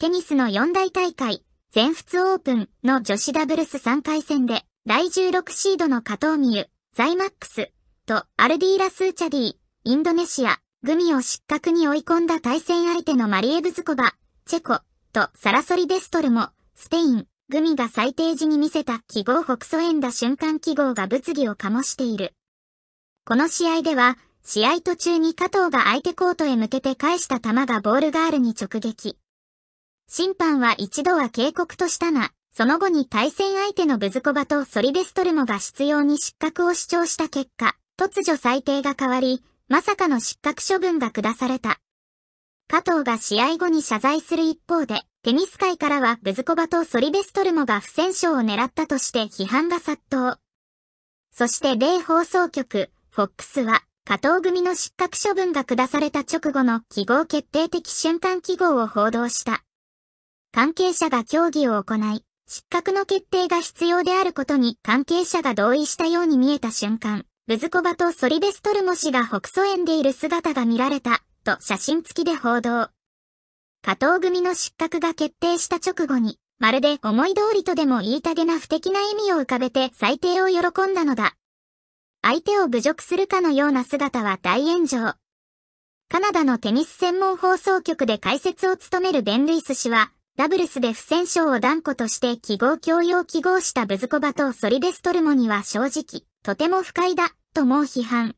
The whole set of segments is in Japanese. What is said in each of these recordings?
テニスの四大大会、全仏オープンの女子ダブルス3回戦で、第16シードの加藤美優、ザイマックス、とアルディーラ・スーチャディ、インドネシア、グミを失格に追い込んだ対戦相手のマリエブズコバ、チェコ、とサラソリ・デストルも、スペイン、グミが最低時に見せた記号北曽円だ瞬間記号が物議を醸している。この試合では、試合途中に加藤が相手コートへ向けて返した球がボールガールに直撃。審判は一度は警告としたが、その後に対戦相手のブズコバとソリベストルモが必要に失格を主張した結果、突如裁定が変わり、まさかの失格処分が下された。加藤が試合後に謝罪する一方で、テニス界からはブズコバとソリベストルモが不戦勝を狙ったとして批判が殺到。そして米放送局、FOX は、加藤組の失格処分が下された直後の記号決定的瞬間記号を報道した。関係者が協議を行い、失格の決定が必要であることに関係者が同意したように見えた瞬間、ブズコバとソリベストルモ氏が北蘇園でいる姿が見られた、と写真付きで報道。加藤組の失格が決定した直後に、まるで思い通りとでも言いたげな不敵な笑みを浮かべて裁定を喜んだのだ。相手を侮辱するかのような姿は大炎上。カナダのテニス専門放送局で解説を務めるベン・ルイス氏は、ダブルスで不戦勝を断固として記号共用記号したブズコバとソリベストルモには正直、とても不快だ、ともう批判。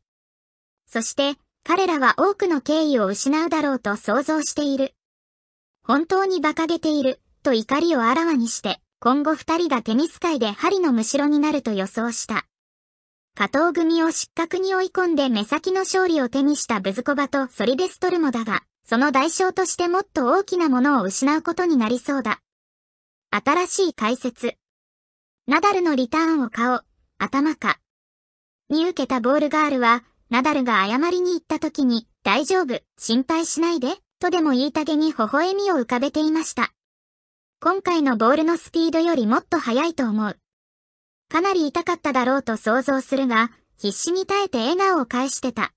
そして、彼らは多くの敬意を失うだろうと想像している。本当に馬鹿げている、と怒りをあらわにして、今後二人がテニス界で針のむしろになると予想した。加藤組を失格に追い込んで目先の勝利を手にしたブズコバとソリベストルモだが、その代償としてもっと大きなものを失うことになりそうだ。新しい解説。ナダルのリターンを顔、頭か。に受けたボールガールは、ナダルが謝りに行った時に、大丈夫、心配しないで、とでも言いたげに微笑みを浮かべていました。今回のボールのスピードよりもっと速いと思う。かなり痛かっただろうと想像するが、必死に耐えて笑顔を返してた。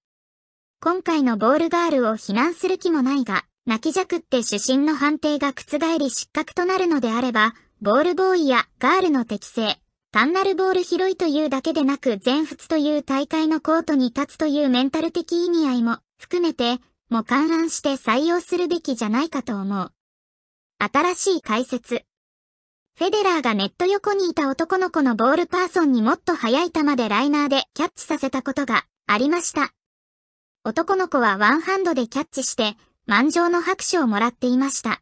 今回のボールガールを非難する気もないが、泣きじゃくって主審の判定が覆り失格となるのであれば、ボールボーイやガールの適正、単なるボール拾いというだけでなく全仏という大会のコートに立つというメンタル的意味合いも含めて、も観覧して採用するべきじゃないかと思う。新しい解説。フェデラーがネット横にいた男の子のボールパーソンにもっと速い球でライナーでキャッチさせたことがありました。男の子はワンハンドでキャッチして、満場の拍手をもらっていました。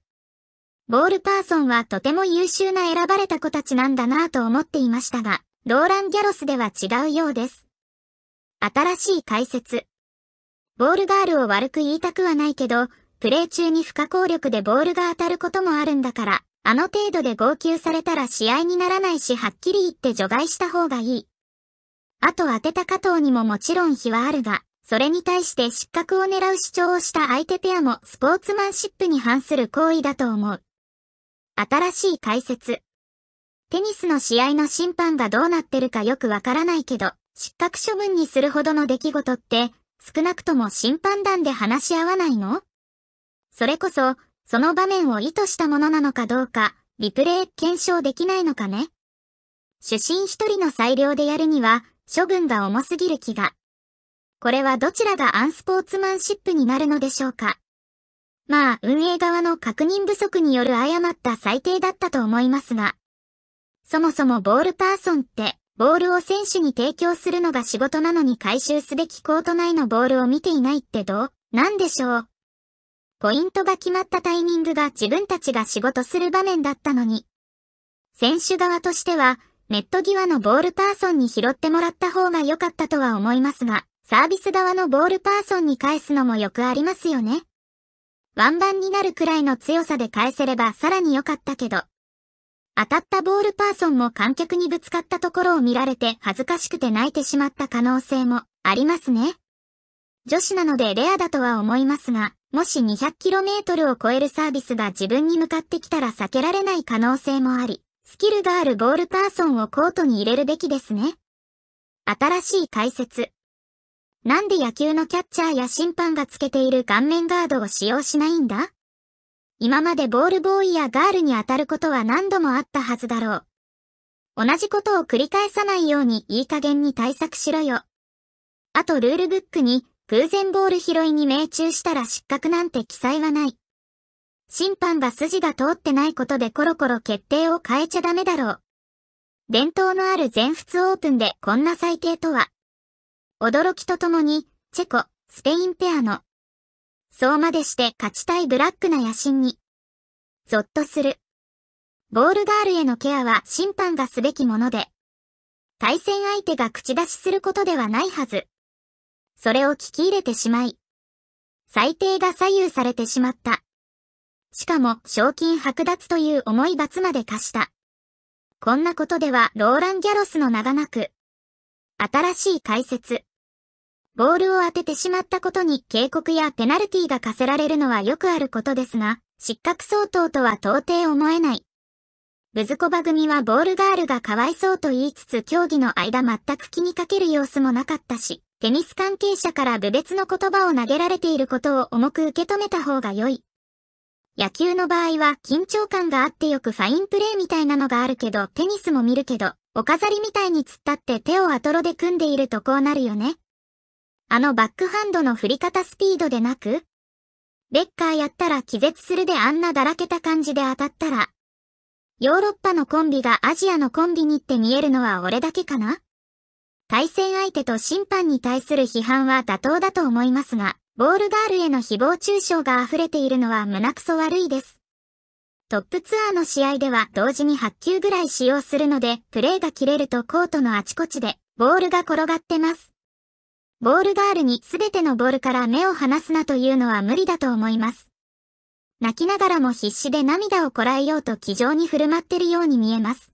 ボールパーソンはとても優秀な選ばれた子たちなんだなぁと思っていましたが、ローラン・ギャロスでは違うようです。新しい解説。ボールガールを悪く言いたくはないけど、プレー中に不可抗力でボールが当たることもあるんだから、あの程度で号泣されたら試合にならないしはっきり言って除外した方がいい。あと当てた加藤にももちろん非はあるが、それに対して失格を狙う主張をした相手ペアもスポーツマンシップに反する行為だと思う。新しい解説。テニスの試合の審判がどうなってるかよくわからないけど、失格処分にするほどの出来事って、少なくとも審判団で話し合わないのそれこそ、その場面を意図したものなのかどうか、リプレイ検証できないのかね主審一人の裁量でやるには、処分が重すぎる気が。これはどちらがアンスポーツマンシップになるのでしょうか。まあ、運営側の確認不足による誤った裁定だったと思いますが。そもそもボールパーソンって、ボールを選手に提供するのが仕事なのに回収すべきコート内のボールを見ていないってどうなんでしょうポイントが決まったタイミングが自分たちが仕事する場面だったのに。選手側としては、ネット際のボールパーソンに拾ってもらった方が良かったとは思いますが。サービス側のボールパーソンに返すのもよくありますよね。ワンバンになるくらいの強さで返せればさらに良かったけど、当たったボールパーソンも観客にぶつかったところを見られて恥ずかしくて泣いてしまった可能性もありますね。女子なのでレアだとは思いますが、もし 200km を超えるサービスが自分に向かってきたら避けられない可能性もあり、スキルがあるボールパーソンをコートに入れるべきですね。新しい解説。なんで野球のキャッチャーや審判がつけている顔面ガードを使用しないんだ今までボールボーイやガールに当たることは何度もあったはずだろう。同じことを繰り返さないようにいい加減に対策しろよ。あとルールブックに、偶然ボール拾いに命中したら失格なんて記載はない。審判が筋が通ってないことでコロコロ決定を変えちゃダメだろう。伝統のある全仏オープンでこんな最低とは。驚きとともに、チェコ、スペインペアの、そうまでして勝ちたいブラックな野心に、ゾッとする。ボールガールへのケアは審判がすべきもので、対戦相手が口出しすることではないはず。それを聞き入れてしまい、最低が左右されてしまった。しかも、賞金剥奪という重い罰まで課した。こんなことでは、ローラン・ギャロスの名がなく、新しい解説。ボールを当ててしまったことに警告やペナルティが課せられるのはよくあることですが、失格相当とは到底思えない。ブズコバ組はボールガールがかわいそうと言いつつ競技の間全く気にかける様子もなかったし、テニス関係者から部別の言葉を投げられていることを重く受け止めた方が良い。野球の場合は緊張感があってよくファインプレーみたいなのがあるけど、テニスも見るけど、お飾りみたいに突っ立って手をアトロで組んでいるとこうなるよね。あのバックハンドの振り方スピードでなくレッカーやったら気絶するであんなだらけた感じで当たったら、ヨーロッパのコンビがアジアのコンビにって見えるのは俺だけかな対戦相手と審判に対する批判は妥当だと思いますが、ボールガールへの誹謗中傷が溢れているのは胸くそ悪いです。トップツアーの試合では同時に8球ぐらい使用するので、プレーが切れるとコートのあちこちで、ボールが転がってます。ボールガールに全てのボールから目を離すなというのは無理だと思います。泣きながらも必死で涙をこらえようと気丈に振る舞ってるように見えます。